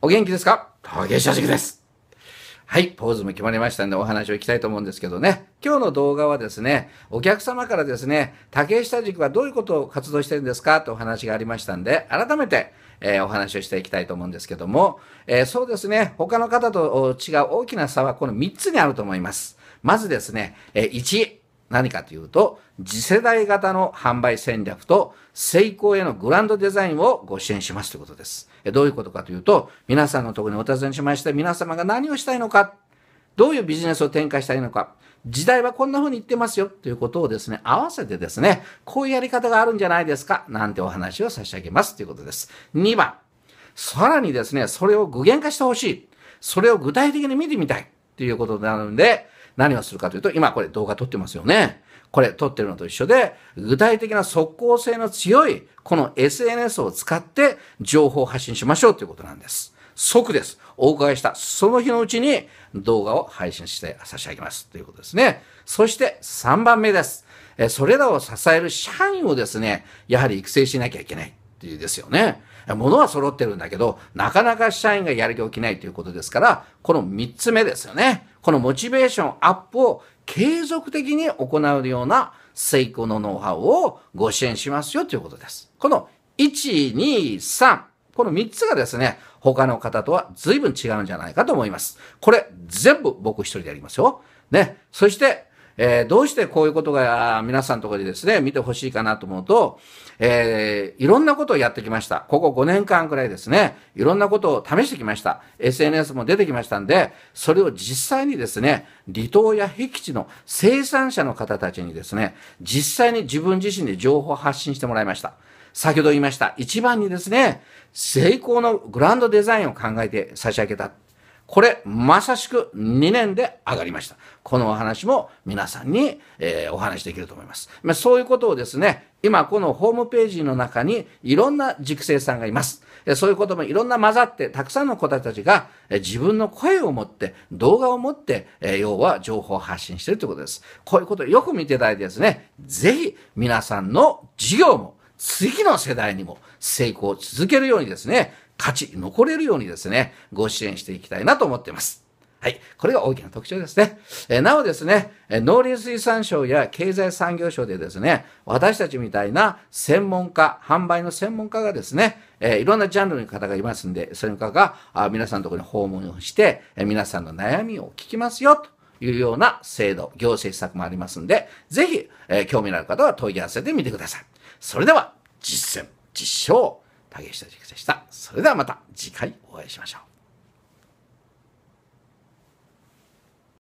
お元気ですか陶芸社塾です。はい、ポーズも決まりましたんでお話をいきたいと思うんですけどね。今日の動画はですね、お客様からですね、竹下塾はどういうことを活動してるんですかとお話がありましたんで、改めて、えー、お話をしていきたいと思うんですけども、えー、そうですね、他の方と違う大きな差はこの3つにあると思います。まずですね、えー、1、何かというと、次世代型の販売戦略と成功へのグランドデザインをご支援しますということです。どういうことかというと、皆さんのところにお尋ねしまして、皆様が何をしたいのか、どういうビジネスを展開したいのか、時代はこんな風に言ってますよということをですね、合わせてですね、こういうやり方があるんじゃないですか、なんてお話を差し上げますということです。2番、さらにですね、それを具現化してほしい。それを具体的に見てみたいということになるんで、何をするかというと、今これ動画撮ってますよね。これ撮ってるのと一緒で、具体的な即効性の強い、この SNS を使って情報を発信しましょうということなんです。即です。お伺いした、その日のうちに動画を配信して差し上げます。ということですね。そして3番目です。え、それらを支える社員をですね、やはり育成しなきゃいけない。っていうですよね。ものは揃ってるんだけど、なかなか社員がやる気起きないということですから、この3つ目ですよね。このモチベーションアップを継続的に行うような成功のノウハウをご支援しますよということです。この1、2、3。この3つがですね、他の方とは随分違うんじゃないかと思います。これ全部僕一人でやりますよ。ね。そしてえー、どうしてこういうことが皆さんのところでですね、見てほしいかなと思うと、えー、いろんなことをやってきました。ここ5年間くらいですね、いろんなことを試してきました。SNS も出てきましたんで、それを実際にですね、離島や僻地の生産者の方たちにですね、実際に自分自身で情報を発信してもらいました。先ほど言いました。一番にですね、成功のグランドデザインを考えて差し上げた。これ、まさしく2年で上がりました。このお話も皆さんに、えー、お話できると思います。まあ、そういうことをですね、今このホームページの中にいろんな塾生さんがいます。そういうこともいろんな混ざって、たくさんの子たちが自分の声を持って、動画を持って、要は情報を発信しているということです。こういうことをよく見ていただいてですね、ぜひ皆さんの授業も次の世代にも成功を続けるようにですね、勝ち残れるようにですね、ご支援していきたいなと思っています。はい。これが大きな特徴ですね。えー、なおですね、農林水産省や経済産業省でですね、私たちみたいな専門家、販売の専門家がですね、えー、いろんなジャンルの方がいますんで、その方があ皆さんのところに訪問をして、えー、皆さんの悩みを聞きますよ、というような制度、行政施策もありますんで、ぜひ、えー、興味のある方は問い合わせてみてください。それでは、実践、実証、竹下塾でした。それではまた次回お会いしましょう。